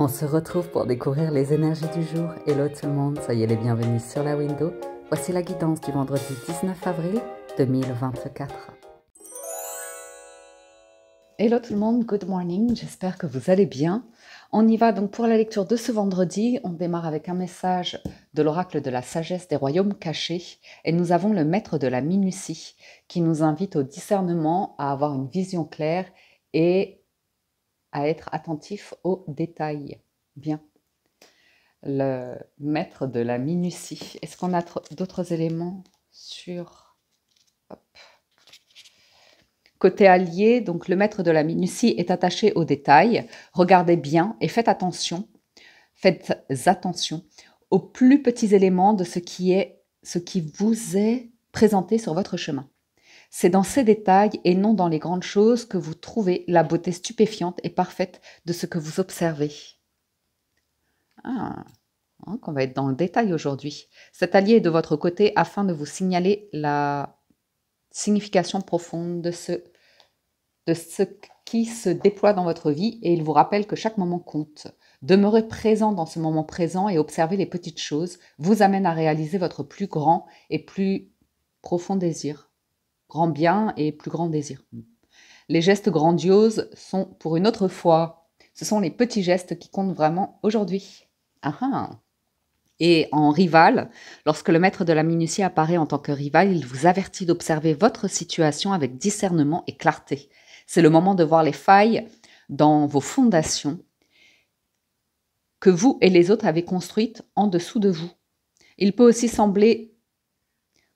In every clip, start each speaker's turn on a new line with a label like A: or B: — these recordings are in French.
A: On se retrouve pour découvrir les énergies du jour. Hello tout le monde, soyez les bienvenus sur la window. Voici la guidance du vendredi 19 avril 2024. Hello tout le monde, good morning, j'espère que vous allez bien. On y va donc pour la lecture de ce vendredi. On démarre avec un message de l'oracle de la sagesse des royaumes cachés et nous avons le maître de la minutie qui nous invite au discernement, à avoir une vision claire et à être attentif aux détails. Bien. Le maître de la minutie. Est-ce qu'on a d'autres éléments sur... Côté allié, donc le maître de la minutie est attaché aux détails. Regardez bien et faites attention. Faites attention aux plus petits éléments de ce qui est, ce qui vous est présenté sur votre chemin. C'est dans ces détails et non dans les grandes choses que vous trouvez la beauté stupéfiante et parfaite de ce que vous observez. Ah, hein, on va être dans le détail aujourd'hui. Cet allié est de votre côté afin de vous signaler la signification profonde de ce, de ce qui se déploie dans votre vie et il vous rappelle que chaque moment compte. Demeurer présent dans ce moment présent et observer les petites choses vous amène à réaliser votre plus grand et plus profond désir grand bien et plus grand désir. Les gestes grandioses sont pour une autre fois. Ce sont les petits gestes qui comptent vraiment aujourd'hui. Ah ah. Et en rival, lorsque le maître de la minutie apparaît en tant que rival, il vous avertit d'observer votre situation avec discernement et clarté. C'est le moment de voir les failles dans vos fondations que vous et les autres avez construites en dessous de vous. Il peut aussi sembler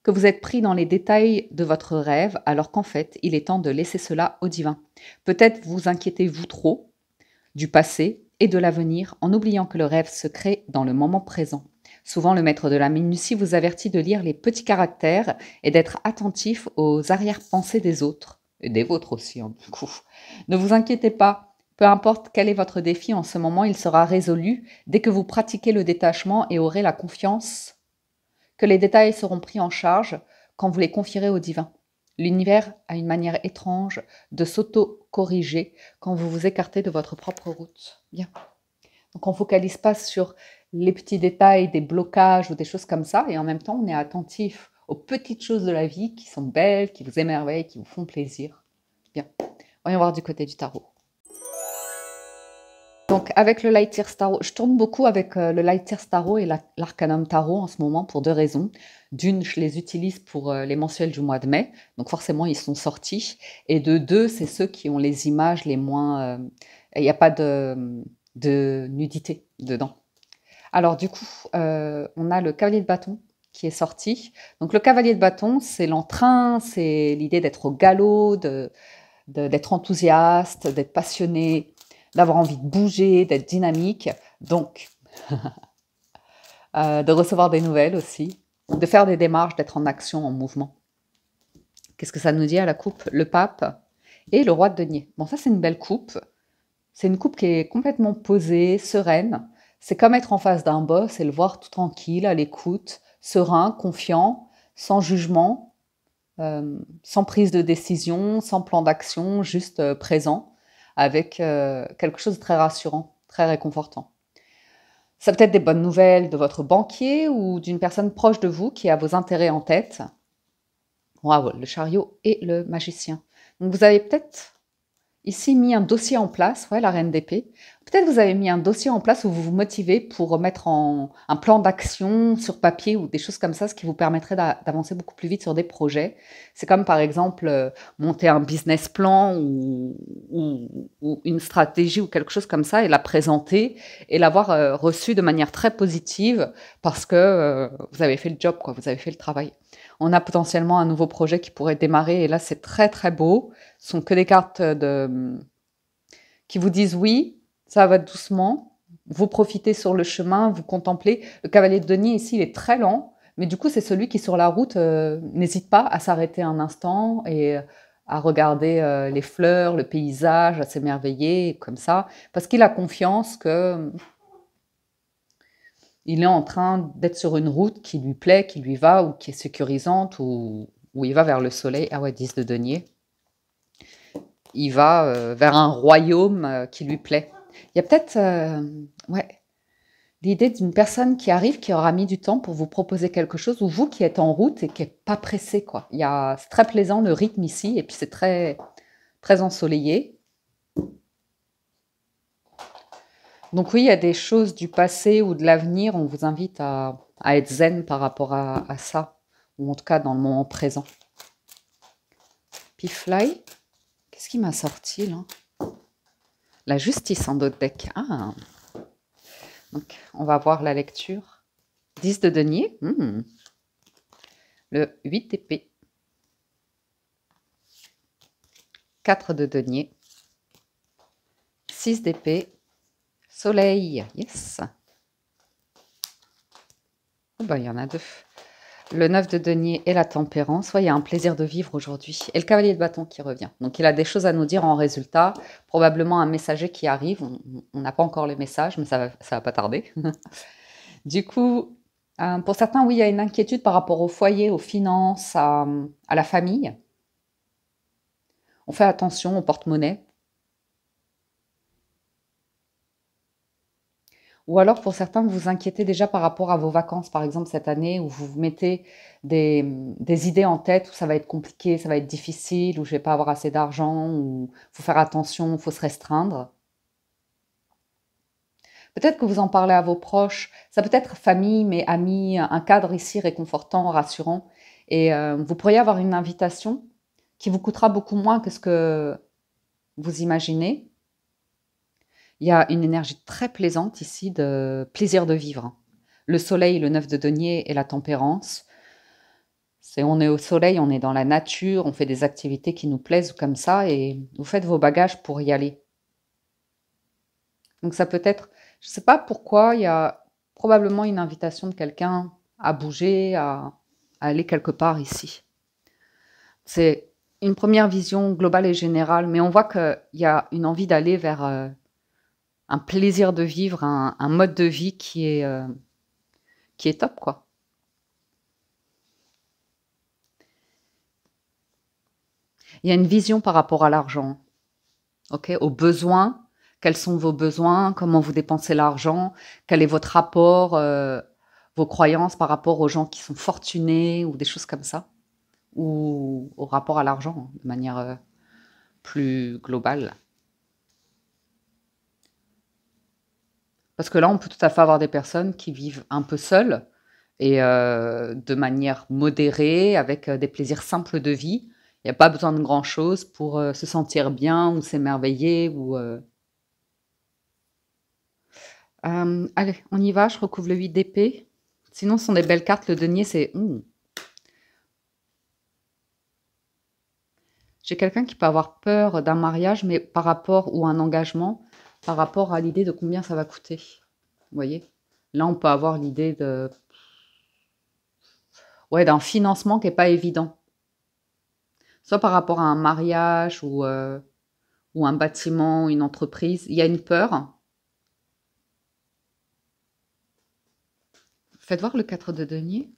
A: que vous êtes pris dans les détails de votre rêve alors qu'en fait, il est temps de laisser cela au divin. Peut-être vous inquiétez-vous trop du passé et de l'avenir en oubliant que le rêve se crée dans le moment présent. Souvent, le maître de la minutie vous avertit de lire les petits caractères et d'être attentif aux arrière-pensées des autres, et des vôtres aussi, en hein, du coup. Ne vous inquiétez pas, peu importe quel est votre défi en ce moment, il sera résolu dès que vous pratiquez le détachement et aurez la confiance les détails seront pris en charge quand vous les confierez au divin. L'univers a une manière étrange de s'auto-corriger quand vous vous écartez de votre propre route. Bien. Donc on focalise pas sur les petits détails, des blocages ou des choses comme ça, et en même temps on est attentif aux petites choses de la vie qui sont belles, qui vous émerveillent, qui vous font plaisir. Bien. Voyons voir du côté du tarot. Donc avec le Lightyear Tarot, je tourne beaucoup avec le euh, le Lightyear Tarot et l'Arcanum Tarot en ce moment pour deux raisons. D'une, je les utilise pour euh, les mensuels du mois de mai, donc forcément ils sont sortis. Et de deux, c'est ceux qui ont les images les moins... Euh, il n'y a pas de, de, nudité dedans. Alors du coup, on a le Cavalier de Bâton qui est sorti. Donc le Cavalier de Bâton, c'est l'entrain, c'est l'idée d'être au galop, d'être enthousiaste, d'être passionné, d'avoir envie de bouger, d'être dynamique, donc euh, de recevoir des nouvelles aussi, de faire des démarches, d'être en action, en mouvement. Qu'est-ce que ça nous dit à la coupe Le pape et le roi de denier. Bon, ça c'est une belle coupe. C'est une coupe qui est complètement posée, sereine. C'est comme être en face d'un boss et le voir tout tranquille, à l'écoute, serein, confiant, sans jugement, euh, sans prise de décision, sans plan d'action, juste euh, présent avec euh, quelque chose de très rassurant, très réconfortant. Ça peut être des bonnes nouvelles de votre banquier ou d'une personne proche de vous qui a vos intérêts en tête. Waouh, le chariot et le magicien. Donc vous avez peut-être ici mis un dossier en place, ouais, la reine Peut-être vous avez mis un dossier en place où vous vous motivez pour mettre en, un plan d'action sur papier ou des choses comme ça, ce qui vous permettrait d'avancer beaucoup plus vite sur des projets. C'est comme par exemple euh, monter un business plan ou, une stratégie ou quelque chose comme ça et la présenter et l'avoir reçu reçue de manière très positive parce que euh, vous avez fait le job, quoi, vous avez fait le travail on a potentiellement un nouveau projet qui pourrait démarrer. Et là, c'est très, très beau. Ce sont que des cartes de... qui vous disent oui, ça va doucement. Vous profitez sur le chemin, vous contemplez. Le cavalier de Denis, ici, il est très lent. Mais du coup, c'est celui qui, sur la route, euh, n'hésite pas à s'arrêter un instant et euh, à regarder euh, les fleurs, le paysage, à s'émerveiller, comme ça, parce qu'il a confiance que il est en train d'être sur une route qui lui plaît, qui lui va, ou qui est sécurisante, ou où il va vers le soleil. Ah ouais, 10 de denier. Il va euh, vers un royaume euh, qui lui plaît. Il y a peut-être euh, ouais, l'idée d'une personne qui arrive, qui aura mis du temps pour vous proposer quelque chose, ou vous qui êtes en route et qui n'êtes pas pressé. quoi. Il y c'est très plaisant le rythme ici, et puis c'est très, très ensoleillé. Donc oui, il y a des choses du passé ou de l'avenir, on vous invite à, être zen par rapport à, ça, ou en tout cas dans le moment présent. Pifly. qu'est-ce qui m'a sorti là La justice en d'autres decks. Ah. Donc on va voir la lecture. 10 de denier. Hmm. Le 8 d'épée. 4 de denier. 6 d'épée Soleil, yes. Oh bah, il y en a deux. Le 9 de denier et la tempérance. il y a un plaisir de vivre aujourd'hui. Et le cavalier de bâton qui revient. Donc il a des choses à nous dire en résultat. Probablement un messager qui arrive. On n'a pas encore les messages, mais ça va, va pas tarder. du coup, euh, pour certains, oui, il y a une inquiétude par rapport au foyer, aux finances, à, à la famille. On fait attention au porte-monnaie. Ou alors, pour certains, vous vous inquiétez déjà par rapport à vos vacances, par exemple, cette année, où vous vous mettez des, idées en tête, où ça va être compliqué, ça va être difficile, où je ne vais pas avoir assez d'argent, où il faut faire attention, il faut se restreindre. Peut-être que vous en parlez à vos proches, ça peut être famille, mais amis, un cadre ici réconfortant, rassurant. Et euh, vous pourriez avoir une invitation qui vous coûtera beaucoup moins que ce que vous imaginez, il y a une énergie très plaisante ici de plaisir de vivre. Le soleil, le 9 de denier et la tempérance. C'est on est au soleil, on est dans la nature, on fait des activités qui nous plaisent comme ça et vous faites vos bagages pour y aller. Donc ça peut être, je ne sais pas pourquoi, il y a probablement une invitation de quelqu'un à bouger, à, à aller quelque part ici. C'est une première vision globale et générale, mais on voit qu'il y a une envie d'aller vers euh, un plaisir de vivre, un, mode de vie qui est, euh, qui est top, quoi. Il y a une vision par rapport à l'argent, ok, aux besoins. Quels sont vos besoins Comment vous dépensez l'argent Quel est votre rapport, euh, vos croyances par rapport aux gens qui sont fortunés ou des choses comme ça Ou au rapport à l'argent de manière euh, plus globale Parce que là, on peut tout à fait avoir des personnes qui vivent un peu seules et euh, de manière modérée, avec euh, des plaisirs simples de vie. Il n'y a pas besoin de grand-chose pour euh, se sentir bien ou s'émerveiller. Ou, allez, on y va, je recouvre le 8 d'épée. Sinon, ce sont des belles cartes. Le denier, c'est... J'ai quelqu'un qui peut avoir peur d'un mariage, mais par rapport ou un engagement, par rapport à l'idée de combien ça va coûter. Vous voyez Là, on peut avoir l'idée de... Ouais, d'un financement qui n'est pas évident. Soit par rapport à un mariage ou, euh, ou un bâtiment, une entreprise, il y a une peur. Faites voir le 4 de denier.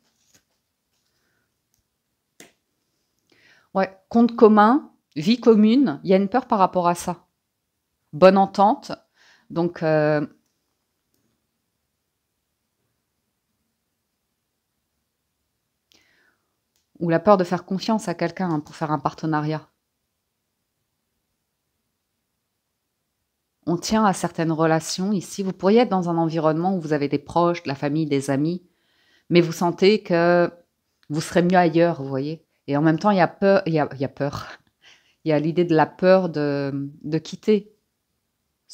A: Ouais, compte commun, vie commune, il y a une peur par rapport à ça bonne entente. Donc, euh, ou la peur de faire confiance à quelqu'un hein, pour faire un partenariat. On tient à certaines relations ici. Vous pourriez être dans un environnement où vous avez des proches, de la famille, des amis, mais vous sentez que vous serez mieux ailleurs, vous voyez. Et en même temps, il y a peur, il y a, peur. Il y a l'idée de la peur de quitter,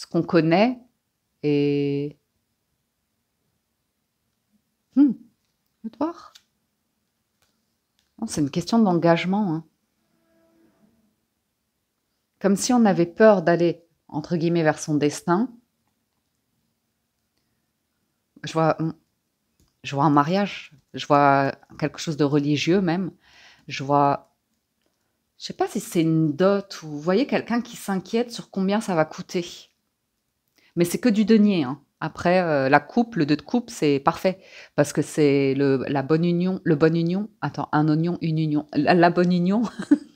A: ce qu'on connaît et hmm. voir oh, C'est une question d'engagement. Hein. Comme si on avait peur d'aller, entre guillemets, vers son destin. Je vois, hmm, je vois un mariage, je vois quelque chose de religieux même. Je vois, je sais pas si c'est une dot ou, vous voyez, quelqu'un qui s'inquiète sur combien ça va coûter. Mais c'est que du denier. Hein. Après, euh, la coupe, le deux de coupe, c'est parfait. Parce que c'est la bonne union. Le bon union. Attends, un oignon, une union. La, bonne union.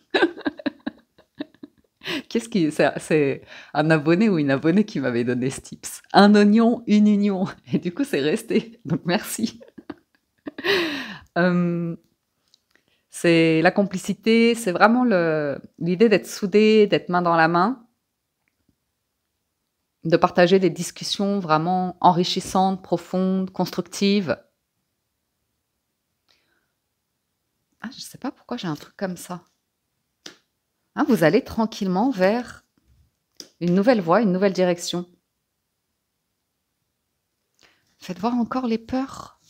A: Qu'est-ce qui. C'est, un abonné ou une abonnée qui m'avait donné ce tips. Un oignon, une union. Et du coup, c'est resté. Donc, merci. Hum, c'est la complicité, c'est vraiment l'idée d'être soudé, d'être main dans la main de partager des discussions vraiment enrichissantes, profondes, constructives. Ah, je ne sais pas pourquoi j'ai un truc comme ça. Hein, vous allez tranquillement vers une nouvelle voie, une nouvelle direction. Faites voir encore les peurs.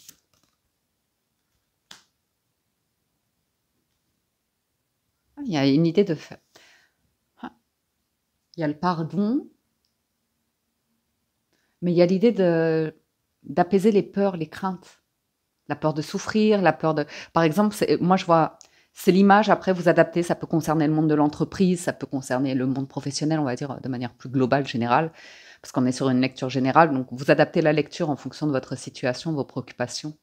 A: Ah, il y a une idée de fait ah, Il y a le pardon, mais il y a l'idée de, d'apaiser les peurs, les craintes. La peur de souffrir, la peur de... Par exemple, moi je vois, c'est l'image, après vous adaptez, ça peut concerner le monde de l'entreprise, ça peut concerner le monde professionnel, on va dire, de manière plus globale, générale, parce qu'on est sur une lecture générale, donc vous adaptez la lecture en fonction de votre situation, vos préoccupations.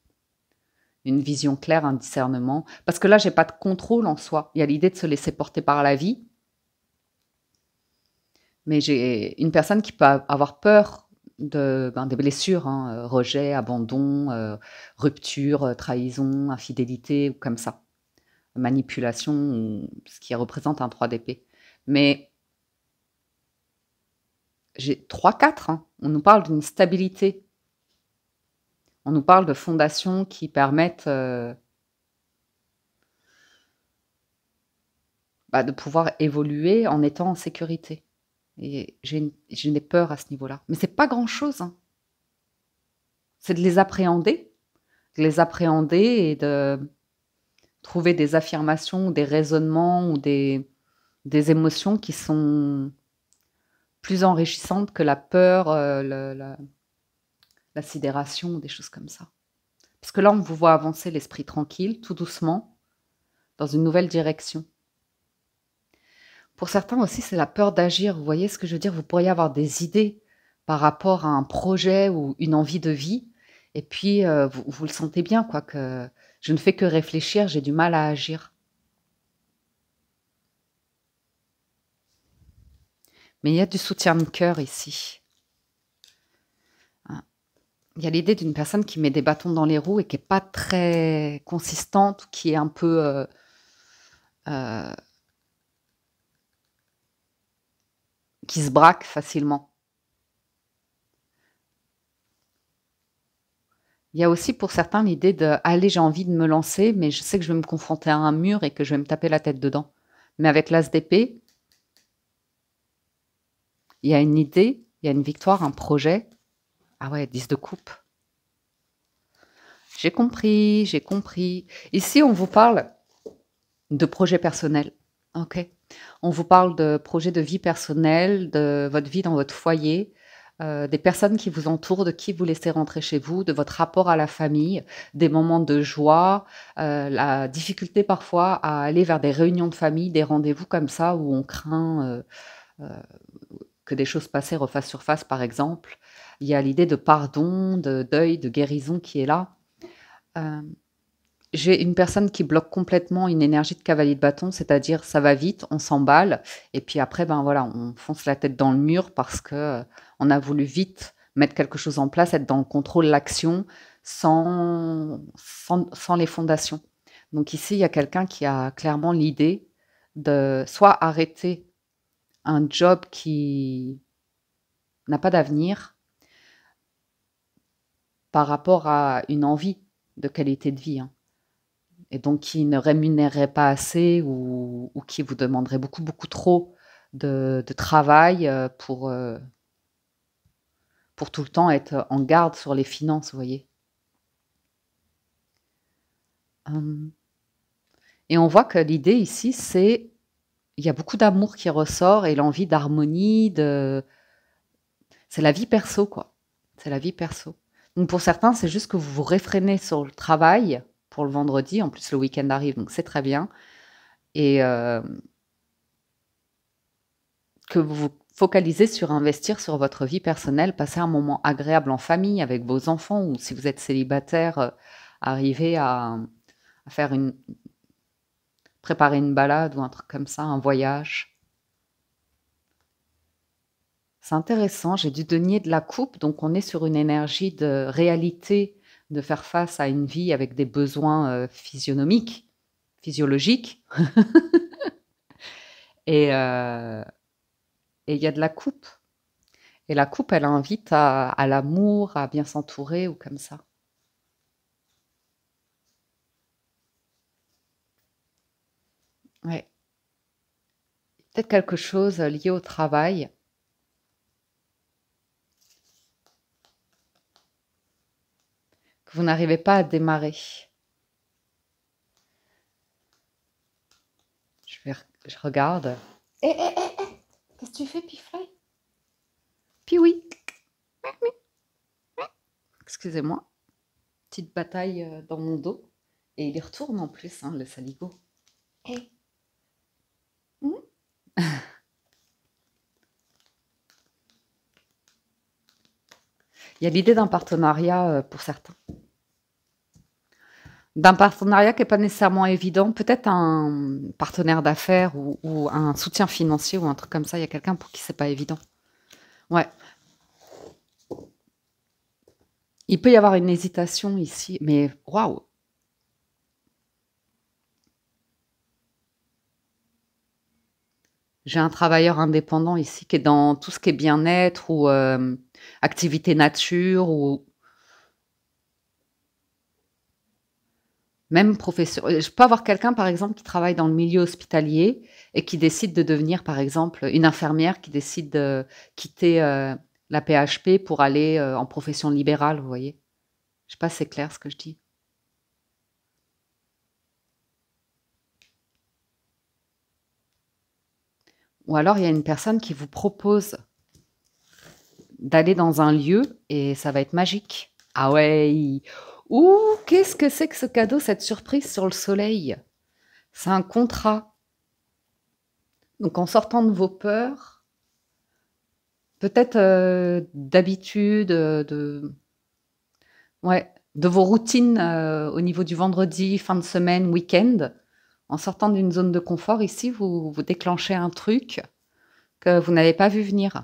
A: Une vision claire, un discernement, parce que là, j'ai pas de contrôle en soi. Il y a l'idée de se laisser porter par la vie, mais j'ai une personne qui peut avoir peur de, ben, des blessures, hein, euh, rejet, abandon, euh, rupture, euh, trahison, infidélité, ou comme ça. Manipulation, ce qui représente un 3 d'épée. Mais j'ai 3-4, hein. on nous parle d'une stabilité. On nous parle de fondations qui permettent bah, de pouvoir évoluer en étant en sécurité. Et j'ai des peurs à ce niveau-là. Mais c'est pas grand-chose. Hein. C'est de les appréhender, de les appréhender et de trouver des affirmations, des raisonnements ou des, des émotions qui sont plus enrichissantes que la peur, euh, la, la sidération, des choses comme ça. Parce que là, on vous voit avancer l'esprit tranquille, tout doucement, dans une nouvelle direction. Pour certains aussi, c'est la peur d'agir. Vous voyez ce que je veux dire Vous pourriez avoir des idées par rapport à un projet ou une envie de vie, et puis euh, vous, le sentez bien, quoi, que je ne fais que réfléchir, j'ai du mal à agir. Mais il y a du soutien de cœur ici. Hein. Il y a l'idée d'une personne qui met des bâtons dans les roues et qui n'est pas très consistante, qui est un peu euh, euh, qui se braquent facilement. Il y a aussi pour certains l'idée de allez, j'ai envie de me lancer, mais je sais que je vais me confronter à un mur et que je vais me taper la tête dedans. Mais avec l'as d'épée, il y a une idée, il y a une victoire, un projet. Ah ouais, 10 de coupe. J'ai compris, j'ai compris. Ici, on vous parle de projet personnel. OK on vous parle de projets de vie personnelle, de votre vie dans votre foyer, euh, des personnes qui vous entourent, de qui vous laissez rentrer chez vous, de votre rapport à la famille, des moments de joie, euh, la difficulté parfois à aller vers des réunions de famille, des rendez-vous comme ça où on craint euh, que des choses passées refassent surface, par exemple. Il y a l'idée de pardon, de deuil, de guérison qui est là j'ai une personne qui bloque complètement une énergie de cavalier de bâton, c'est-à-dire ça va vite, on s'emballe, et puis après, ben voilà, on fonce la tête dans le mur parce que euh, on a voulu vite mettre quelque chose en place, être dans le contrôle, l'action, sans, sans, les fondations. Donc ici, il y a quelqu'un qui a clairement l'idée de soit arrêter un job qui n'a pas d'avenir par rapport à une envie de qualité de vie. Hein et donc qui ne rémunérerait pas assez ou, qui vous demanderait beaucoup, beaucoup trop de, travail euh, pour, euh, pour tout le temps être en garde sur les finances, vous voyez. Hum. Et on voit que l'idée ici, c'est il y a beaucoup d'amour qui ressort et l'envie d'harmonie, de c'est la vie perso quoi. C'est la vie perso. Donc pour certains, c'est juste que vous vous réfrénez sur le travail pour le vendredi. En plus, le week-end arrive, donc c'est très bien. Et euh, que vous vous focalisez sur investir sur votre vie personnelle, passer un moment agréable en famille avec vos enfants ou si vous êtes célibataire, euh, arriver à, faire une préparer une balade ou un truc comme ça, un voyage. C'est intéressant, j'ai du denier de la coupe, donc on est sur une énergie de réalité de faire face à une vie avec des besoins euh, physionomiques, physiologiques. Euh, et il y a de la coupe. Et la coupe, elle invite à, l'amour, à bien s'entourer ou comme ça. Ouais. Peut-être quelque chose lié au travail. vous n'arrivez pas à démarrer. Je, regarde. Eh, eh, eh, qu'est-ce que tu fais, Pifly Puis oui. Excusez-moi. Petite bataille euh, dans mon dos. Et il y retourne en plus, hein, le saligo. et hmm. Il y a l'idée d'un partenariat euh, pour certains d'un partenariat qui n'est pas nécessairement évident, peut-être un partenaire d'affaires ou, un soutien financier ou un truc comme ça. Il y a quelqu'un pour qui c'est pas évident. Ouais. Il peut y avoir une hésitation ici, mais waouh! J'ai un travailleur indépendant ici qui est dans tout ce qui est bien-être ou euh, activité nature ou même professeur, euh, Je peux avoir quelqu'un, par exemple, qui travaille dans le milieu hospitalier et qui décide de devenir, par exemple, une infirmière qui décide de quitter euh, la PHP pour aller euh, en profession libérale, vous voyez. Je ne sais pas c'est clair ce que je dis. Ou alors, il y a une personne qui vous propose d'aller dans un lieu et ça va être magique. Ah ouais, Ouh, qu'est-ce que c'est que ce cadeau, cette surprise sur le soleil C'est un contrat. Donc en sortant de vos peurs, peut-être euh, d'habitude, euh, de, de vos routines euh, au niveau du vendredi, fin de semaine, week-end, en sortant d'une zone de confort, ici, vous, vous déclenchez un truc que vous n'avez pas vu venir.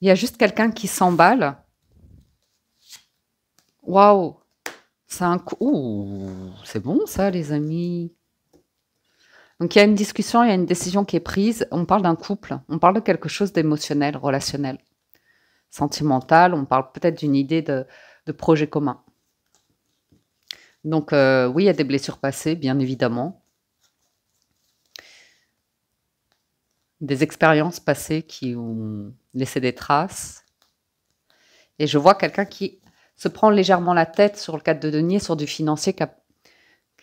A: Il y a juste quelqu'un qui s'emballe Waouh C'est un C'est bon ça, les amis. Donc il y a une discussion, il y a une décision qui est prise. On parle d'un couple, on parle de quelque chose d'émotionnel, relationnel, sentimental. On parle peut-être d'une idée de, projet commun. Donc euh, oui, il y a des blessures passées, bien évidemment. Des expériences passées qui ont laissé des traces. Et je vois quelqu'un qui se prend légèrement la tête sur le cadre de denier, sur du financier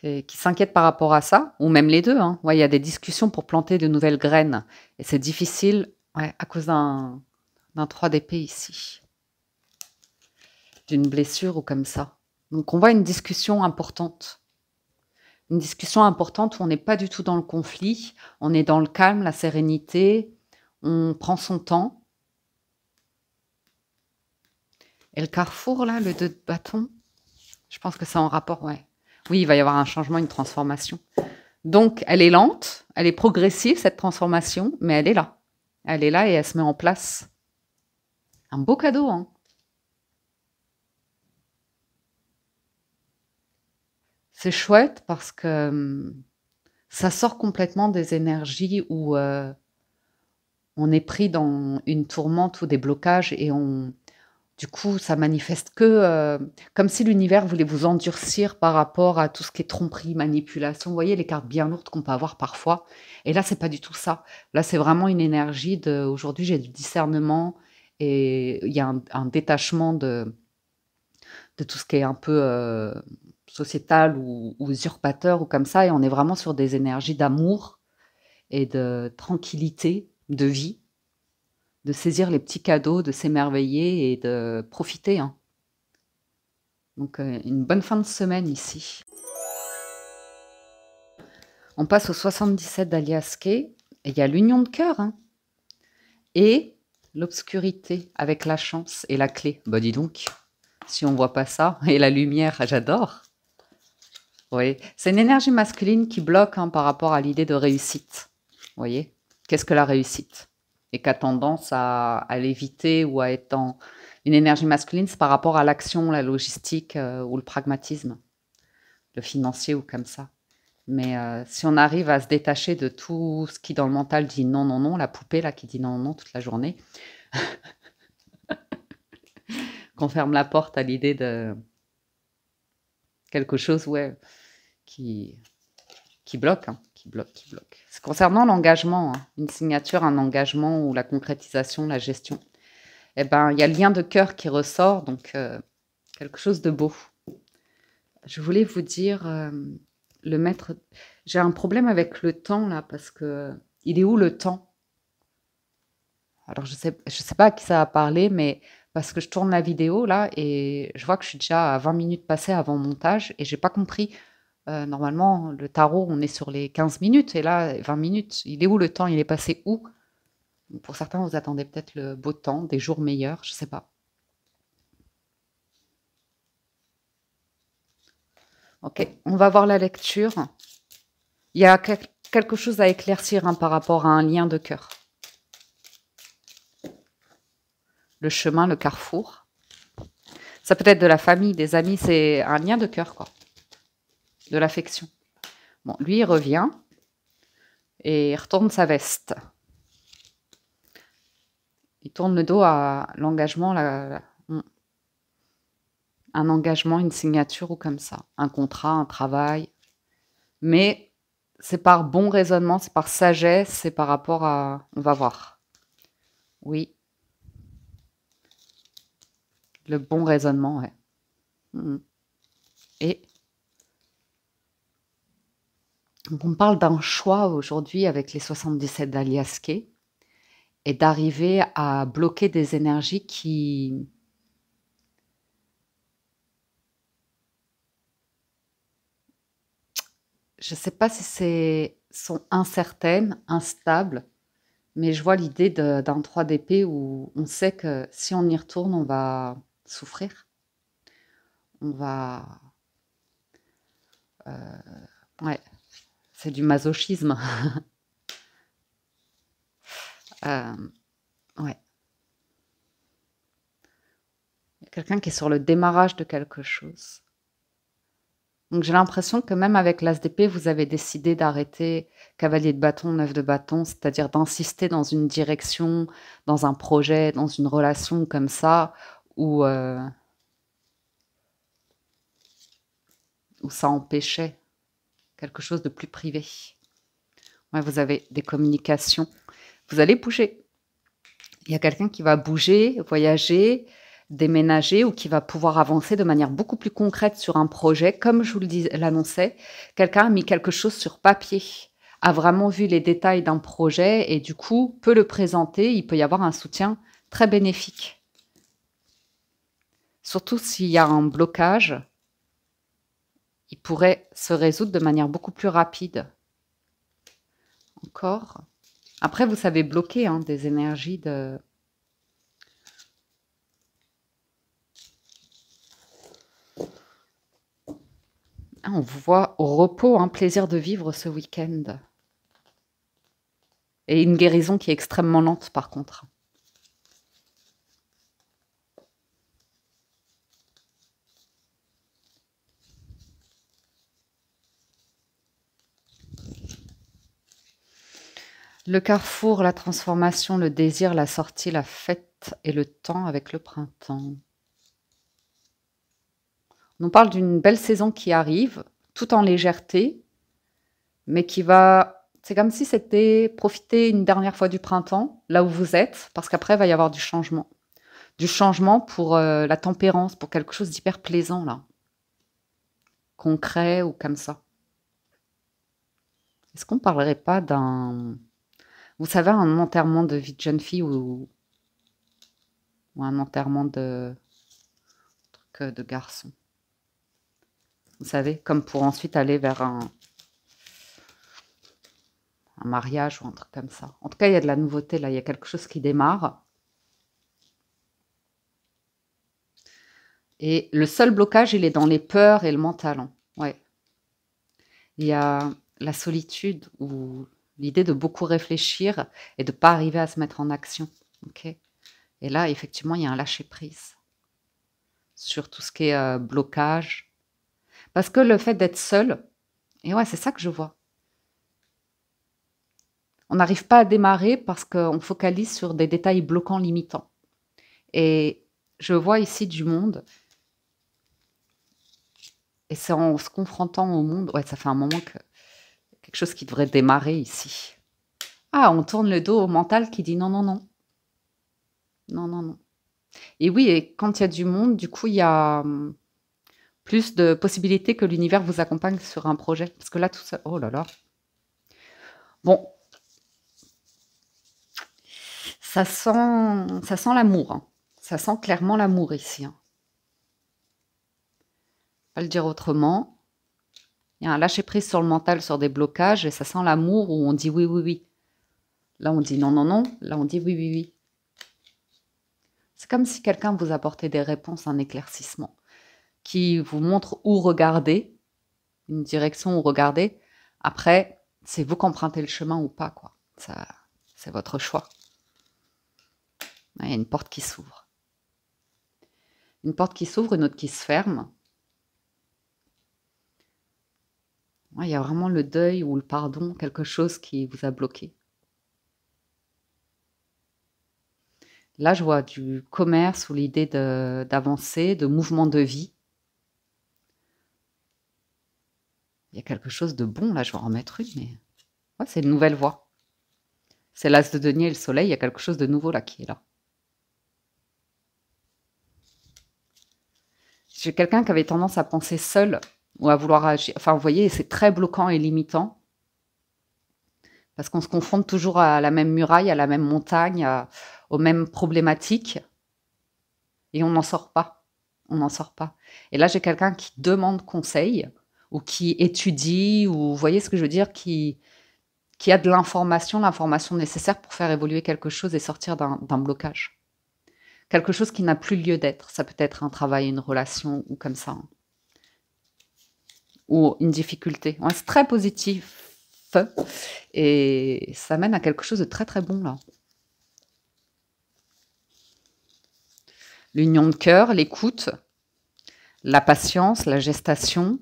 A: qui, s'inquiète par rapport à ça, ou même les deux. Hein. il y a des discussions pour planter de nouvelles graines. Et c'est difficile à cause d'un 3DP ici, d'une blessure ou comme ça. Donc on voit une discussion importante. Une discussion importante où on n'est pas du tout dans le conflit, on est dans le calme, la sérénité, on prend son temps le carrefour, là, le deux de bâton, je pense que c'est en rapport, ouais. Oui, il va y avoir un changement, une transformation. Donc, elle est lente, elle est progressive, cette transformation, mais elle est là. Elle est là et elle se met en place. Un beau cadeau, hein C'est chouette parce que hum, ça sort complètement des énergies où euh, on est pris dans une tourmente ou des blocages et on, du coup, ça manifeste que euh, comme si l'univers voulait vous endurcir par rapport à tout ce qui est tromperie, manipulation. Vous voyez les cartes bien lourdes qu'on peut avoir parfois. Et là, c'est pas du tout ça. Là, c'est vraiment une énergie de. Aujourd'hui, j'ai du discernement et il y a un, détachement de de tout ce qui est un peu euh, sociétal ou usurpateur ou comme ça. Et on est vraiment sur des énergies d'amour et de tranquillité, de vie de saisir les petits cadeaux, de s'émerveiller et de profiter. Hein. Donc euh, une bonne fin de semaine ici. On passe au 77 d'Aliaske il y a l'union de cœur. Hein. Et l'obscurité avec la chance et la clé. Bon bah, dis donc, si on voit pas ça, et la lumière, ah, j'adore. Oui, c'est une énergie masculine qui bloque hein, par rapport à l'idée de réussite. voyez Qu'est-ce que la réussite et qui a tendance à, l'éviter ou à être une énergie masculine, c'est par rapport à l'action, la logistique euh, ou le pragmatisme, le financier ou comme ça. Mais euh, si on arrive à se détacher de tout ce qui dans le mental dit non, non, non, la poupée là qui dit non, non, toute la journée, qu'on ferme la porte à l'idée de quelque chose ouais, qui, bloque, hein, qui bloque, qui bloque. Concernant l'engagement, hein. une signature, un engagement ou la concrétisation, la gestion, eh ben, il y a le lien de cœur qui ressort, donc euh, quelque chose de beau. Je voulais vous dire, euh, le maître, j'ai un problème avec le temps là, parce que il est où le temps Alors je sais, je sais pas à qui ça a parlé, mais parce que je tourne la vidéo là et je vois que je suis déjà à 20 minutes passées avant montage et j'ai pas compris euh, normalement, le tarot, on est sur les 15 minutes, et là, 20 minutes, il est où le temps Il est passé où Pour certains, vous attendez peut-être le beau temps, des jours meilleurs, je ne sais pas. Ok, on va voir la lecture. Il y a quelque chose à éclaircir hein, par rapport à un lien de cœur. Le chemin, le carrefour. Ça peut être de la famille, des amis, c'est un lien de cœur, quoi de l'affection. Bon, lui, il revient et il retourne sa veste. Il tourne le dos à l'engagement, un engagement, une signature ou comme ça, un contrat, un travail. Mais c'est par bon raisonnement, c'est par sagesse, c'est par rapport à... On va voir. Oui. Le bon raisonnement, ouais. Mm. Et on parle d'un choix aujourd'hui avec les 77 d'Aliaské et d'arriver à bloquer des énergies qui je ne sais pas si c'est sont incertaines, instables, mais je vois l'idée d'un 3DP où on sait que si on y retourne, on va souffrir. On va... Euh, ouais. C'est du masochisme. Euh, ouais. Il y a quelqu'un qui est sur le démarrage de quelque chose. Donc j'ai l'impression que même avec l'ASDP, vous avez décidé d'arrêter cavalier de bâton, neuf de bâton, c'est-à-dire d'insister dans une direction, dans un projet, dans une relation comme ça, où, euh, où ça empêchait quelque chose de plus privé. vous avez des communications. Vous allez bouger. Il y a quelqu'un qui va bouger, voyager, déménager ou qui va pouvoir avancer de manière beaucoup plus concrète sur un projet. Comme je vous l'annonçais, quelqu'un a mis quelque chose sur papier, a vraiment vu les détails d'un projet et du coup peut le présenter. Il peut y avoir un soutien très bénéfique. Surtout s'il y a un blocage, il pourrait se résoudre de manière beaucoup plus rapide. Encore. Après, vous savez bloquer hein, des énergies de... Ah, on vous voit au repos, un hein, plaisir de vivre ce week-end. Et une guérison qui est extrêmement lente par contre. Le carrefour, la transformation, le désir, la sortie, la fête et le temps avec le printemps. On parle d'une belle saison qui arrive, tout en légèreté, mais qui va... C'est comme si c'était profiter une dernière fois du printemps, là où vous êtes, parce qu'après, il va y avoir du changement. Du changement pour euh, la tempérance, pour quelque chose d'hyper plaisant, là. Concret ou comme ça. Est-ce qu'on ne parlerait pas d'un vous savez, un enterrement de vie de jeune fille ou, un enterrement de euh, de garçon. Vous savez, comme pour ensuite aller vers un, un mariage ou un truc comme ça. En tout cas, il y a de la nouveauté là, il y a quelque chose qui démarre. Et le seul blocage, il est dans les peurs et le mental. Hein. Ouais. Il y a la solitude ou l'idée de beaucoup réfléchir et de ne pas arriver à se mettre en action. et là, effectivement, il y a un lâcher-prise sur tout ce qui est euh, blocage. Parce que le fait d'être seul, et ouais, c'est ça que je vois. On n'arrive pas à démarrer parce qu'on focalise sur des détails bloquants, limitants. Et je vois ici du monde, et c'est en se confrontant au monde, ouais, ça fait un moment que quelque chose qui devrait démarrer ici. Ah, on tourne le dos au mental qui dit non, non, non. Non, non, non. Et oui, et quand il y a du monde, du coup, il y a hum, plus de possibilités que l'univers vous accompagne sur un projet. Parce que là, tout ça. Oh là là. Bon. Ça sent, ça sent l'amour. Hein. Ça sent clairement l'amour ici. Hein. Pas le dire autrement. Il y a un lâcher prise sur le mental, sur des blocages, et ça sent l'amour où on dit oui, oui, oui. Là, on dit non, non, non. Là, on dit oui, oui, oui. C'est comme si quelqu'un vous apportait des réponses, un éclaircissement, qui vous montre où regarder, une direction où regarder. Après, c'est vous qui empruntez le chemin ou pas, quoi. Ça, c'est votre choix. Il y a une porte qui s'ouvre. Une porte qui s'ouvre, une autre qui se ferme. Hein, il y a vraiment le deuil ou le pardon, quelque chose qui vous a bloqué. Là, je vois du commerce ou l'idée d'avancer, de, mouvement de vie. Il y a quelque chose de bon, là, je vais en mettre une, mais c'est une nouvelle voie. C'est l'as de denier et le soleil, il y a quelque chose de nouveau là qui est là. J'ai quelqu'un qui avait tendance à penser seul ou à vouloir agir. Enfin, vous voyez, c'est très bloquant et limitant. Parce qu'on se confronte toujours à la même muraille, à la même montagne, aux mêmes problématiques. Et on n'en sort pas. On n'en sort pas. Et là, j'ai quelqu'un qui demande conseil, ou qui étudie, ou vous voyez ce que je veux dire, qui, qui a de l'information, l'information nécessaire pour faire évoluer quelque chose et sortir d'un blocage. Quelque chose qui n'a plus lieu d'être. Ça peut être un travail, une relation, ou comme ça. Hein ou une difficulté. c'est très positif et ça mène à quelque chose de très très bon là. L'union de cœur, l'écoute, la patience, la gestation.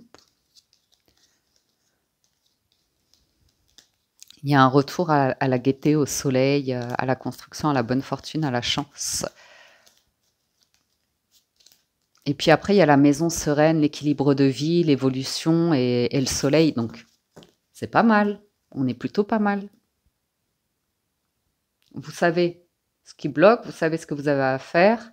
A: Il y a un retour à la gaieté, au soleil, à la construction, à la bonne fortune, à la chance. Et puis après, il y a la maison sereine, l'équilibre de vie, l'évolution et, le soleil. Donc, c'est pas mal. On est plutôt pas mal. Vous savez ce qui bloque, vous savez ce que vous avez à faire.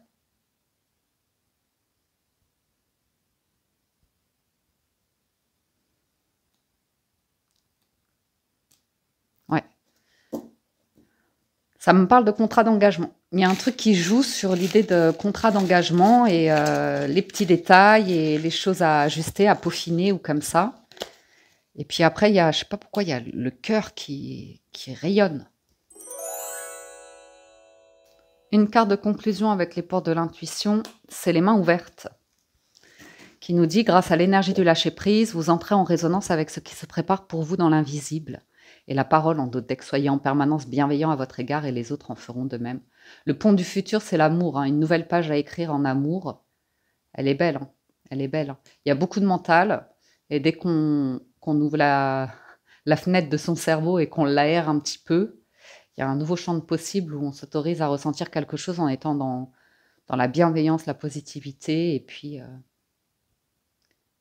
A: Ouais. Ça me parle de contrat d'engagement. Il y a un truc qui joue sur l'idée de contrat d'engagement et euh, les petits détails et les choses à ajuster, à peaufiner ou comme ça. Et puis après, il y a, je sais pas pourquoi, il y a le cœur qui, qui rayonne. Une carte de conclusion avec les portes de l'intuition, c'est les mains ouvertes, qui nous dit, grâce à l'énergie du lâcher-prise, vous entrez en résonance avec ce qui se prépare pour vous dans l'invisible. Et la parole en d'autres soyez en permanence bienveillant à votre égard et les autres en feront de même. Le pont du futur, c'est l'amour, hein. une nouvelle page à écrire en amour. Elle est belle, hein. elle est belle. Hein. Il y a beaucoup de mental, et dès qu'on ouvre la, fenêtre de son cerveau et qu'on l'aère un petit peu, il y a un nouveau champ de possible où on s'autorise à ressentir quelque chose en étant dans, la bienveillance, la positivité, et puis euh,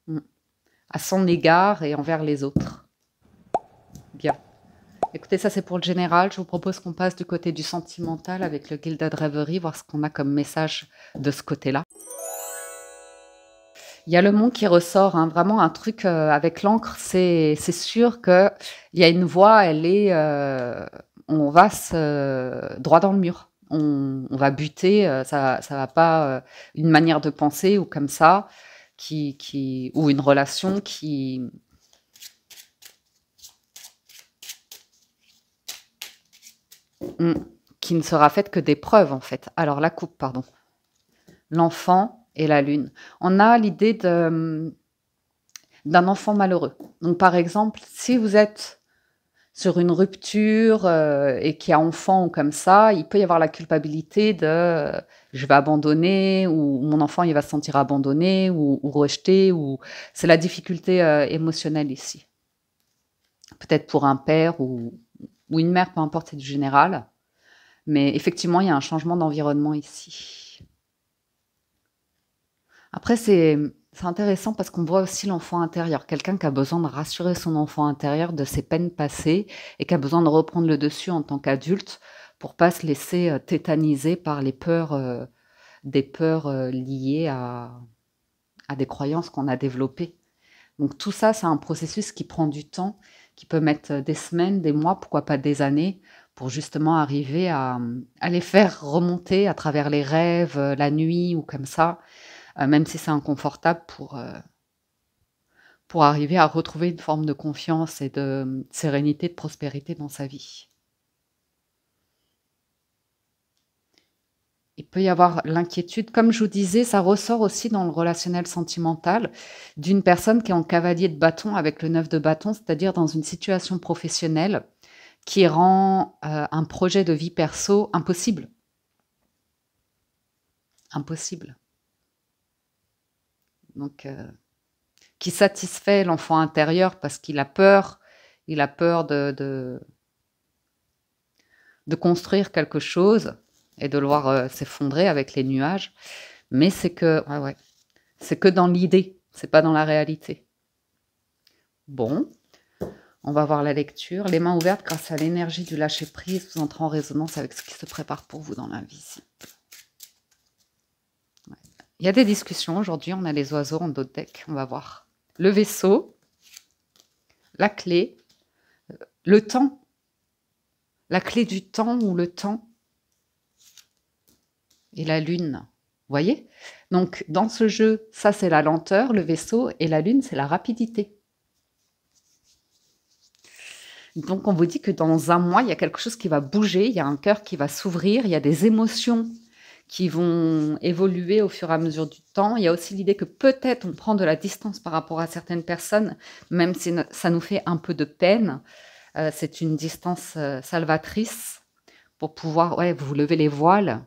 A: mm, à son égard et envers les autres. Bien. Écoutez, ça c'est pour le général. Je vous propose qu'on passe du côté du sentimental avec le Gilda de voir ce qu'on a comme message de ce côté-là. Il y a le mot qui ressort, hein. vraiment un truc euh, avec l'encre. C'est sûr qu'il y a une voie, elle est, euh, on va se, droit dans le mur. On, on va buter, euh, ça, ça va pas une manière de penser ou comme ça, qui, qui, ou une relation qui, qui ne sera faite que des preuves, en fait. Alors, la coupe, pardon. L'enfant et la lune. On a l'idée d'un enfant malheureux. Donc, par exemple, si vous êtes sur une rupture euh, et qu'il y a enfant ou comme ça, il peut y avoir la culpabilité de euh, je vais abandonner ou mon enfant il va se sentir abandonné ou, rejeté ou c'est la difficulté euh, émotionnelle ici. Peut-être pour un père ou ou une mère, peu importe, c'est du général. Mais effectivement, il y a un changement d'environnement ici. Après, c'est intéressant parce qu'on voit aussi l'enfant intérieur, quelqu'un qui a besoin de rassurer son enfant intérieur de ses peines passées et qui a besoin de reprendre le dessus en tant qu'adulte pour pas se laisser euh, tétaniser par les peurs, euh, des peurs euh, liées à, à des croyances qu'on a développées. Donc tout ça, c'est un processus qui prend du temps qui peut mettre des semaines, des mois, pourquoi pas des années, pour justement arriver à, les faire remonter à travers les rêves, euh, la nuit ou comme ça, euh, même si c'est inconfortable pour, euh, pour arriver à retrouver une forme de confiance et de sérénité, de prospérité dans sa vie. il peut y avoir l'inquiétude. Comme je vous disais, ça ressort aussi dans le relationnel sentimental d'une personne qui est en cavalier de bâton avec le neuf de bâton, c'est-à-dire dans une situation professionnelle qui rend euh, un projet de vie perso impossible. Impossible. Donc, euh, qui satisfait l'enfant intérieur parce qu'il a peur, il a peur de, de construire quelque chose et de le voir euh, s'effondrer avec les nuages. Mais c'est que, ouais, ouais, c'est que dans l'idée, c'est pas dans la réalité. Bon, on va voir la lecture. Les mains ouvertes grâce à l'énergie du lâcher prise, vous entrez en résonance avec ce qui se prépare pour vous dans l'invisible. Il y a des discussions aujourd'hui, on a les oiseaux en d'autres deck, on va voir. Le vaisseau, la clé, euh, le temps, la clé du temps ou le temps, et la Lune. Voyez Donc dans ce jeu, ça c'est la lenteur, le vaisseau, et la Lune c'est la rapidité. Donc on vous dit que dans un mois, il y a quelque chose qui va bouger, il y a un cœur qui va s'ouvrir, il y a des émotions qui vont évoluer au fur et à mesure du temps. Il y a aussi l'idée que peut-être on prend de la distance par rapport à certaines personnes, même si ça nous fait un peu de peine. Euh, c'est une distance euh, salvatrice pour pouvoir ouais, vous lever les voiles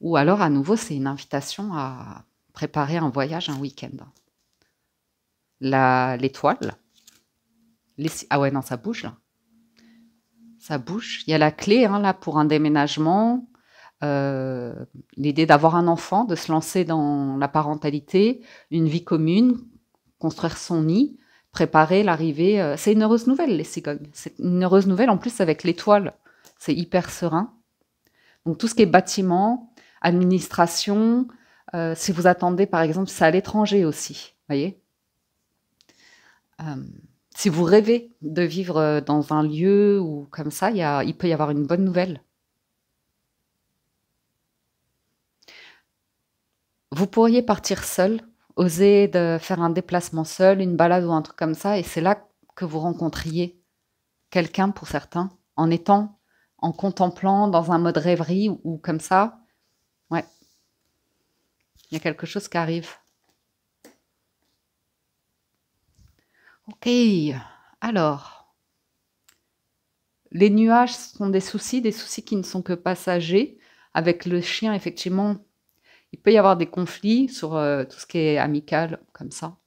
A: ou alors, à nouveau, c'est une invitation à préparer un voyage, un week-end. L'étoile. Ah ouais, non, ça bouge là. Ça bouge. Il y a la clé hein, là pour un déménagement. Euh, l'idée d'avoir un enfant, de se lancer dans la parentalité, une vie commune, construire son nid, préparer l'arrivée. Euh, c'est une heureuse nouvelle, les cigognes. C'est une heureuse nouvelle en plus avec l'étoile. C'est hyper serein. Donc tout ce qui est bâtiment, administration, euh, si vous attendez par exemple c'est à l'étranger aussi, voyez. Euh, si vous rêvez de vivre euh, dans un lieu ou comme ça, il, peut y avoir une bonne nouvelle. Vous pourriez partir seul, oser de faire un déplacement seul, une balade ou un truc comme ça, et c'est là que vous rencontriez quelqu'un pour certains, en étant, en contemplant dans un mode rêverie ou comme ça, Ouais. Il y a quelque chose qui arrive. Ok. Alors, les nuages sont des soucis, des soucis qui ne sont que passagers. Avec le chien, effectivement, il peut y avoir des conflits sur euh, tout ce qui est amical, comme ça,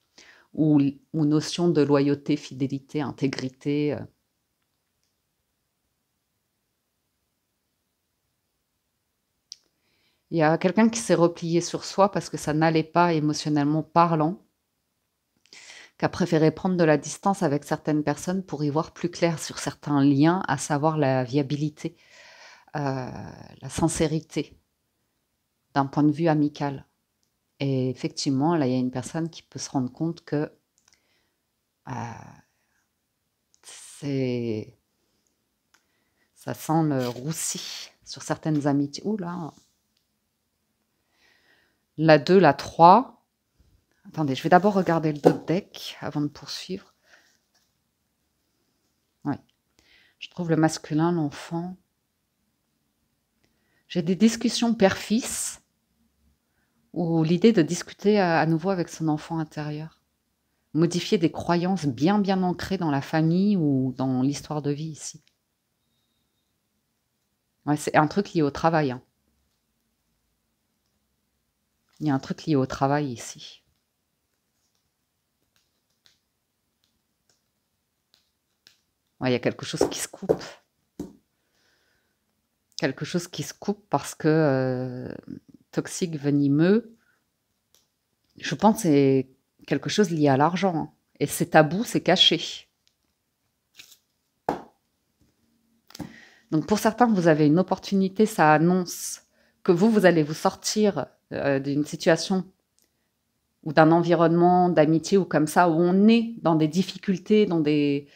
A: ou, notion de loyauté, fidélité, intégrité. Euh, Il y a quelqu'un qui s'est replié sur soi parce que ça n'allait pas émotionnellement parlant, qui a préféré prendre de la distance avec certaines personnes pour y voir plus clair sur certains liens, à savoir la viabilité, euh, la sincérité, d'un point de vue amical. Et effectivement, là, il y a une personne qui peut se rendre compte que euh, ça sent le roussi sur certaines amitiés. Ouh là, la 2, la 3. Attendez, je vais d'abord regarder le dos deck avant de poursuivre. Oui. Je trouve le masculin, l'enfant. J'ai des discussions père-fils ou l'idée de discuter à nouveau avec son enfant intérieur. Modifier des croyances bien bien ancrées dans la famille ou dans l'histoire de vie ici. Ouais, c'est un truc lié au travail. Hein. Il y a un truc lié au travail ici. il y a quelque chose qui se coupe. Quelque chose qui se coupe parce que euh, toxique, venimeux, je pense que c'est quelque chose lié à l'argent. Hein. Et c'est tabou, c'est caché. Donc pour certains, vous avez une opportunité, ça annonce que vous, vous allez vous sortir euh, d'une situation ou d'un environnement d'amitié ou comme ça, où on est dans des difficultés, dans des,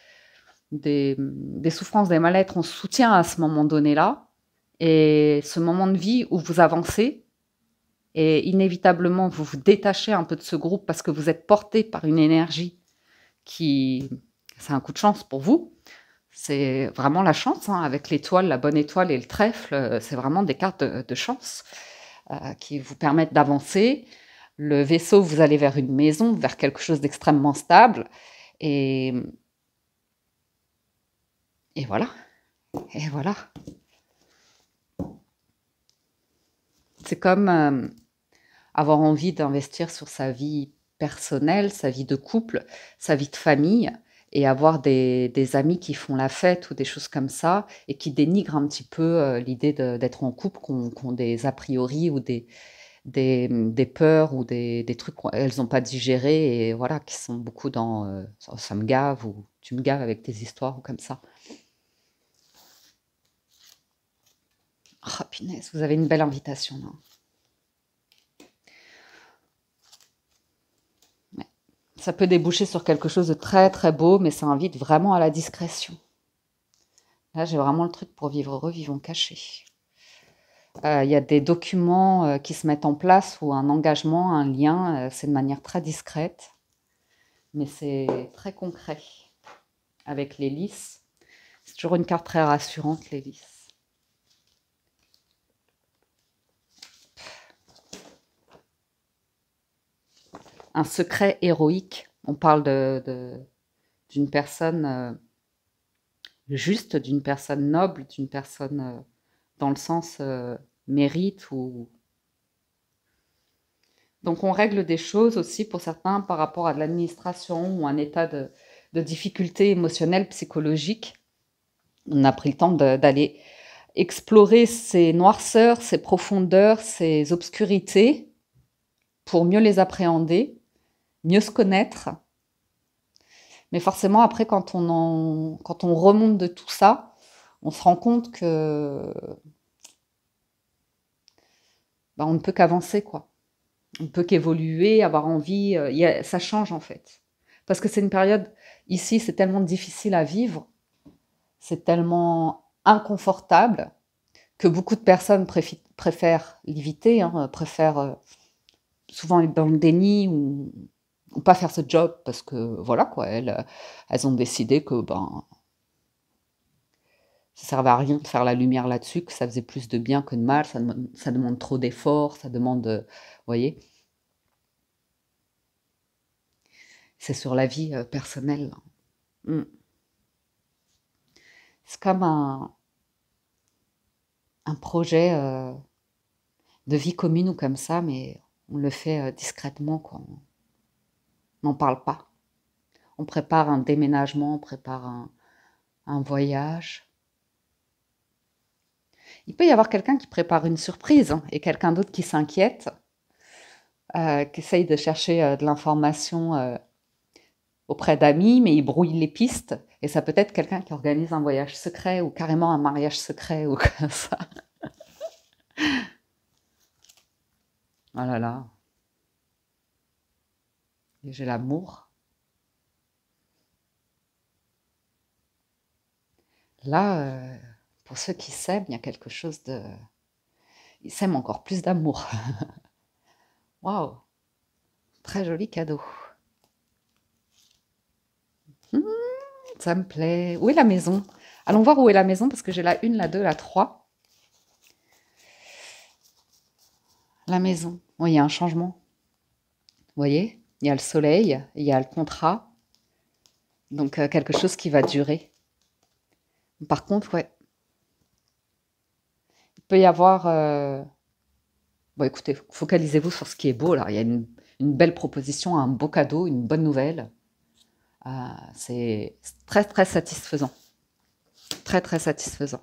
A: souffrances, des mal on soutient à ce moment donné-là. Et ce moment de vie où vous avancez, et inévitablement vous vous détachez un peu de ce groupe parce que vous êtes porté par une énergie qui, c'est un coup de chance pour vous. C'est vraiment la chance, hein, avec l'étoile, la bonne étoile et le trèfle, euh, c'est vraiment des cartes de chance. Euh, qui vous permettent d'avancer. Le vaisseau, vous allez vers une maison, vers quelque chose d'extrêmement stable. Et, voilà. Et voilà. C'est comme euh, avoir envie d'investir sur sa vie personnelle, sa vie de couple, sa vie de famille, et avoir des, amis qui font la fête ou des choses comme ça et qui dénigrent un petit peu euh, l'idée d'être en couple, qu'on ont des a priori ou des, des, peurs ou des, des trucs qu'elles n'ont pas digérés et voilà, qui sont beaucoup dans euh, ça, me gave ou tu me gaves avec tes histoires ou comme ça. Oh, punaise, vous avez une belle invitation. non ça peut déboucher sur quelque chose de très très beau, mais ça invite vraiment à la discrétion. Là, j'ai vraiment le truc pour vivre heureux, vivons cachés. Il euh, y a des documents euh, qui se mettent en place ou un engagement, un lien, euh, c'est de manière très discrète, mais c'est très concret. Avec l'hélice, c'est toujours une carte très rassurante, l'hélice. un secret héroïque. On parle d'une personne euh, juste, d'une personne noble, d'une personne euh, dans le sens euh, mérite ou. Donc on règle des choses aussi pour certains par rapport à de l'administration ou un état de, de difficulté émotionnelle, psychologique. On a pris le temps d'aller explorer ces noirceurs, ces profondeurs, ces obscurités pour mieux les appréhender mieux se connaître. Mais forcément, après, quand on, en, quand on remonte de tout ça, on se rend compte que ben, on ne peut qu'avancer, quoi. On ne peut qu'évoluer, avoir envie. Euh, ça change, en fait. Parce que c'est une période, ici, c'est tellement difficile à vivre, c'est tellement inconfortable que beaucoup de personnes préfèrent l'éviter, hein, préfèrent euh, souvent être dans le déni ou pas faire ce job parce que voilà quoi, elles, elles ont décidé que ben ça servait à rien de faire la lumière là-dessus, que ça faisait plus de bien que de mal, ça, demande, trop d'efforts, ça demande, vous voyez. C'est sur la vie euh, personnelle. Hmm. C'est comme un, un projet euh, de vie commune ou comme ça, mais on le fait euh, discrètement. Quoi n'en parle pas. On prépare un déménagement, on prépare un, voyage. Il peut y avoir quelqu'un qui prépare une surprise hein, et quelqu'un d'autre qui s'inquiète, euh, qui essaye de chercher euh, de l'information euh, auprès d'amis, mais il brouille les pistes. Et ça peut être quelqu'un qui organise un voyage secret ou carrément un mariage secret ou comme ça. oh là là j'ai l'amour. Là, euh, pour ceux qui s'aiment, il y a quelque chose de... Ils s'aiment encore plus d'amour. Waouh Très joli cadeau. Hmm, ça me plaît. Où est la maison Allons voir où est la maison parce que j'ai la 1, la 2, la 3. La maison. Oui, il y a un changement. Vous voyez il y a le soleil, il y a le contrat. Donc euh, quelque chose qui va durer. Par contre, ouais. Il peut y avoir... Euh, bon, écoutez, focalisez-vous sur ce qui est beau. Là. Il y a une, belle proposition, un beau cadeau, une bonne nouvelle. Euh, c'est très, très satisfaisant. Très, très satisfaisant.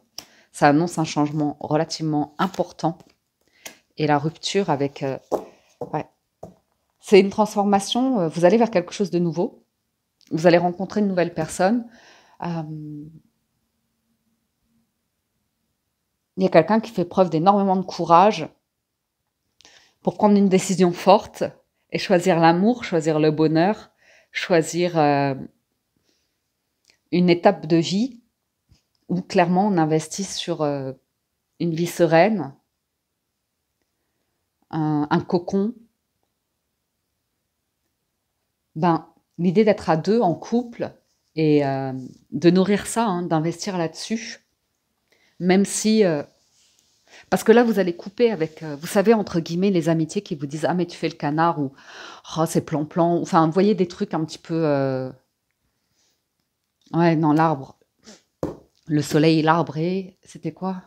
A: Ça annonce un changement relativement important. Et la rupture avec... C'est une transformation, euh, vous allez vers quelque chose de nouveau, vous allez rencontrer une nouvelle personne. Euh, il y a quelqu'un qui fait preuve d'énormément de courage pour prendre une décision forte et choisir l'amour, choisir le bonheur, choisir euh, une étape de vie où clairement on investit sur une vie sereine, un cocon ben, l'idée d'être à deux en couple et euh, de nourrir ça, hein, d'investir là-dessus, même si... Euh, parce que là, vous allez couper avec, euh, vous savez, entre guillemets, les amitiés qui vous disent Ah, mais tu fais le canard ou Oh, c'est plan-plan. Enfin, vous voyez des trucs un petit peu. Ouais, non, l'arbre. Le soleil, l'arbre et. C'était quoi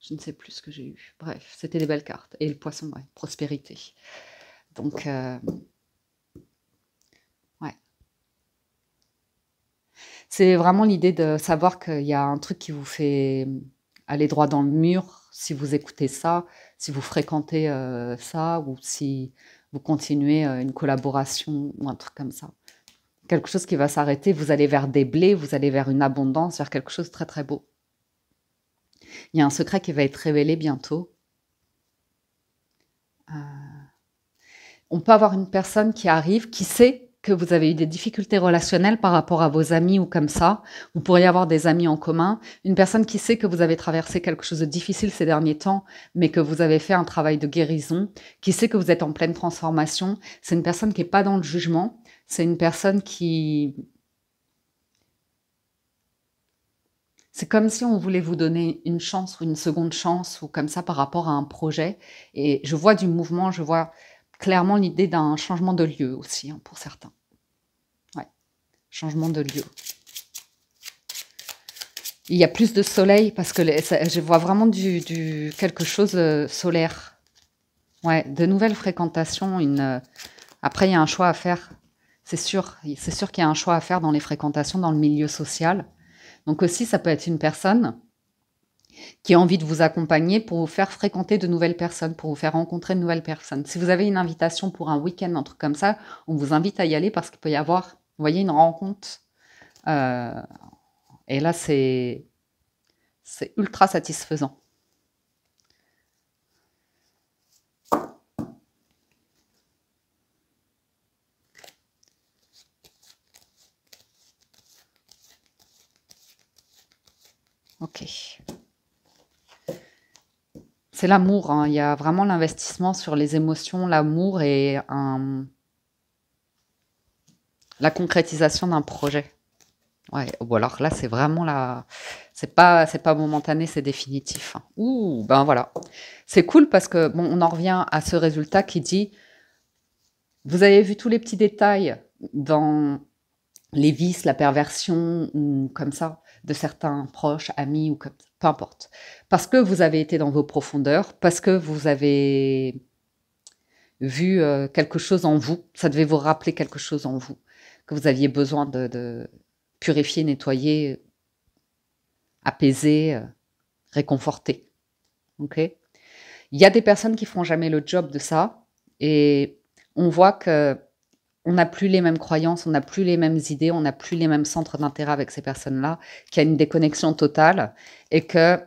A: Je ne sais plus ce que j'ai eu. Bref, c'était des belles cartes. Et le poisson, ouais, prospérité. Donc. C'est vraiment l'idée de savoir qu'il y a un truc qui vous fait aller droit dans le mur si vous écoutez ça, si vous fréquentez euh, ça ou si vous continuez euh, une collaboration ou un truc comme ça. Quelque chose qui va s'arrêter, vous allez vers des blés, vous allez vers une abondance, vers quelque chose de très très beau. Il y a un secret qui va être révélé bientôt. Euh, on peut avoir une personne qui arrive, qui sait que vous avez eu des difficultés relationnelles par rapport à vos amis ou comme ça, vous pourriez avoir des amis en commun. Une personne qui sait que vous avez traversé quelque chose de difficile ces derniers temps, mais que vous avez fait un travail de guérison, qui sait que vous êtes en pleine transformation, c'est une personne qui n'est pas dans le jugement, c'est une personne qui... C'est comme si on voulait vous donner une chance ou une seconde chance ou comme ça par rapport à un projet. Et je vois du mouvement, je vois clairement l'idée d'un changement de lieu aussi hein, pour certains. Changement de lieu. Il y a plus de soleil parce que je vois vraiment du, quelque chose euh, solaire. Ouais, de nouvelles fréquentations. Une, euh, après, il y a un choix à faire. C'est sûr, c'est sûr qu'il y a un choix à faire dans les fréquentations, dans le milieu social. Donc aussi, ça peut être une personne qui a envie de vous accompagner pour vous faire fréquenter de nouvelles personnes, pour vous faire rencontrer de nouvelles personnes. Si vous avez une invitation pour un week-end, un truc comme ça, on vous invite à y aller parce qu'il peut y avoir vous voyez, une rencontre. Euh, et là, c'est ultra satisfaisant. Ok. C'est l'amour. Hein. Il y a vraiment l'investissement sur les émotions. L'amour et... un, la concrétisation d'un projet. Ouais, ou alors là, c'est vraiment là, C'est pas, pas momentané, c'est définitif. Hein. Ouh, ben voilà. C'est cool parce que, bon, on en revient à ce résultat qui dit vous avez vu tous les petits détails dans les vices, la perversion, ou comme ça, de certains proches, amis, ou comme peu importe. Parce que vous avez été dans vos profondeurs, parce que vous avez vu euh, quelque chose en vous, ça devait vous rappeler quelque chose en vous que vous aviez besoin de, purifier, nettoyer, apaiser, euh, réconforter. Ok Il y a des personnes qui font jamais le job de ça et on voit que on n'a plus les mêmes croyances, on n'a plus les mêmes idées, on n'a plus les mêmes centres d'intérêt avec ces personnes-là, qu'il y a une déconnexion totale et que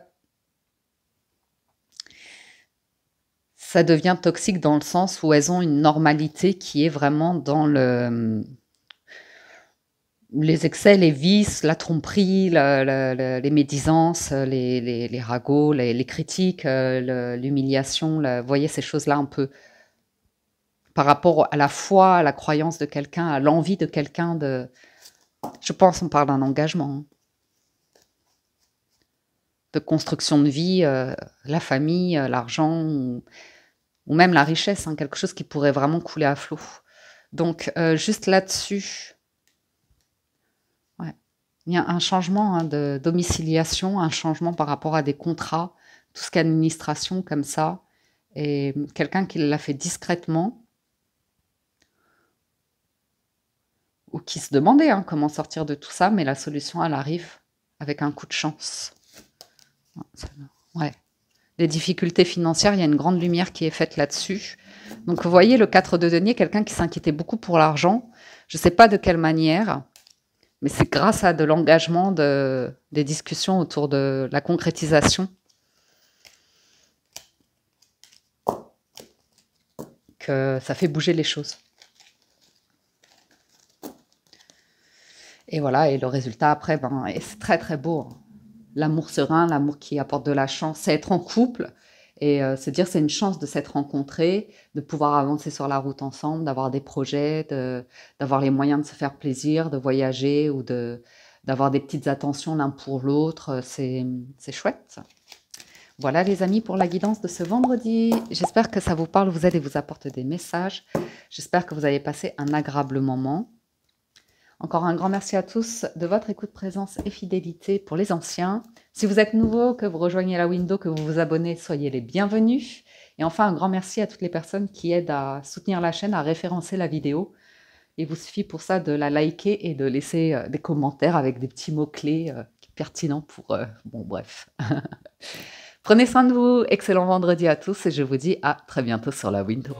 A: ça devient toxique dans le sens où elles ont une normalité qui est vraiment dans le les excès, les vices, la tromperie, les médisances, les, ragots, les, critiques, euh, l'humiliation, voyez ces choses-là un peu par rapport à la foi, à la croyance de quelqu'un, à l'envie de quelqu'un de... Je pense qu'on parle d'un engagement, hein. de construction de vie, euh, la famille, euh, l'argent, ou, même la richesse, hein, quelque chose qui pourrait vraiment couler à flot. Donc juste là-dessus, il y a un changement hein, de domiciliation, un changement par rapport à des contrats, tout ce qu'administration comme ça. Et quelqu'un qui l'a fait discrètement, ou qui se demandait hein, comment sortir de tout ça, mais la solution, elle arrive avec un coup de chance. Ah, ouais. Les difficultés financières, il y a une grande lumière qui est faite là-dessus. Donc vous voyez, le 4 de denier, quelqu'un qui s'inquiétait beaucoup pour l'argent, je ne sais pas de quelle manière, mais c'est grâce à de l'engagement, de, des discussions autour de la concrétisation que ça fait bouger les choses. Et voilà, et le résultat après, ben, c'est très très beau. Hein. L'amour serein, l'amour qui apporte de la chance, c'est être en couple, et euh, se dire c'est une chance de s'être rencontrés, de pouvoir avancer sur la route ensemble, d'avoir des projets, d'avoir les moyens de se faire plaisir, de voyager ou d'avoir des petites attentions l'un pour l'autre. Euh, c'est, chouette. Voilà les amis pour la guidance de ce vendredi. J'espère que ça vous parle, vous aide et vous apporte des messages. J'espère que vous avez passé un agréable moment. Encore un grand merci à tous de votre écoute, présence et fidélité pour les anciens. Si vous êtes nouveau, que vous rejoignez la window, que vous vous abonnez, soyez les bienvenus. Et enfin, un grand merci à toutes les personnes qui aident à soutenir la chaîne, à référencer la vidéo. Il vous suffit pour ça de la liker et de laisser euh, des commentaires avec des petits mots-clés euh, pertinents pour... Euh, bon, bref. Prenez soin de vous, excellent vendredi à tous et je vous dis à très bientôt sur la window.